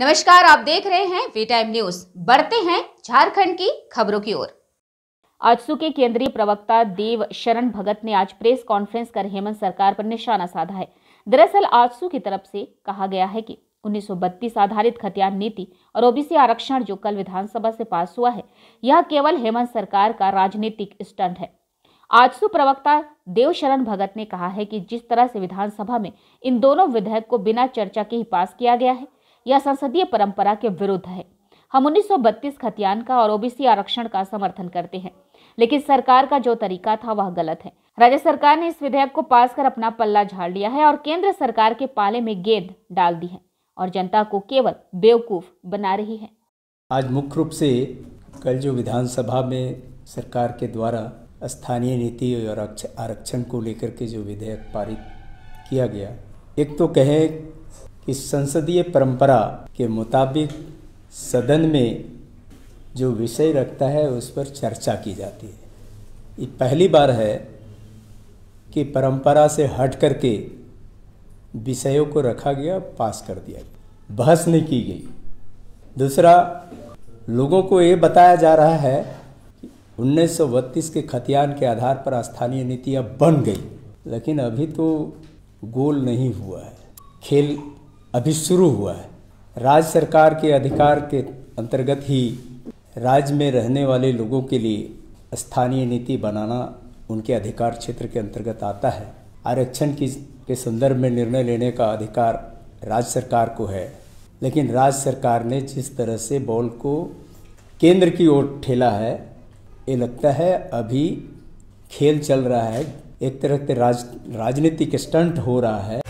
नमस्कार आप देख रहे हैं वी टाइम न्यूज बढ़ते हैं झारखंड की खबरों की ओर आजसू के केंद्रीय प्रवक्ता देव शरण भगत ने आज प्रेस कॉन्फ्रेंस कर हेमंत सरकार पर निशाना साधा है दरअसल आजसू की तरफ से कहा गया है कि 1932 आधारित खतियान नीति और ओबीसी आरक्षण जो कल विधानसभा से पास हुआ है यह केवल हेमंत सरकार का राजनीतिक स्टंट है आजसू प्रवक्ता देवशरण भगत ने कहा है कि जिस तरह से विधानसभा में इन दोनों विधेयक को बिना चर्चा के ही पास किया गया है यह संसदीय परंपरा के विरुद्ध है हम 1932 खतियान का और ओबीसी आरक्षण का समर्थन करते हैं लेकिन सरकार का जो तरीका था वह गलत है राज्य सरकार ने इस विधेयक को पास कर अपना पल्ला झाड़ लिया है और केंद्र सरकार के पाले में गेंद डाल दी है और जनता को केवल बेवकूफ बना रही है आज मुख्य रूप से कल जो विधानसभा में सरकार के द्वारा स्थानीय नीति और आरक्षण को लेकर के जो विधेयक पारित किया गया एक तो कहें इस संसदीय परंपरा के मुताबिक सदन में जो विषय रखता है उस पर चर्चा की जाती है ये पहली बार है कि परंपरा से हट करके विषयों को रखा गया पास कर दिया गया बहस नहीं की गई दूसरा लोगों को ये बताया जा रहा है कि उन्नीस के खतियान के आधार पर स्थानीय नीतियाँ बन गई लेकिन अभी तो गोल नहीं हुआ है खेल अभी शुरू हुआ है राज्य सरकार के अधिकार के अंतर्गत ही राज्य में रहने वाले लोगों के लिए स्थानीय नीति बनाना उनके अधिकार क्षेत्र के अंतर्गत आता है आरक्षण की के संदर्भ में निर्णय लेने का अधिकार राज्य सरकार को है लेकिन राज्य सरकार ने जिस तरह से बॉल को केंद्र की ओर ठेला है ये लगता है अभी खेल चल रहा है एक तरह से राज राजनीतिक स्टंट हो रहा है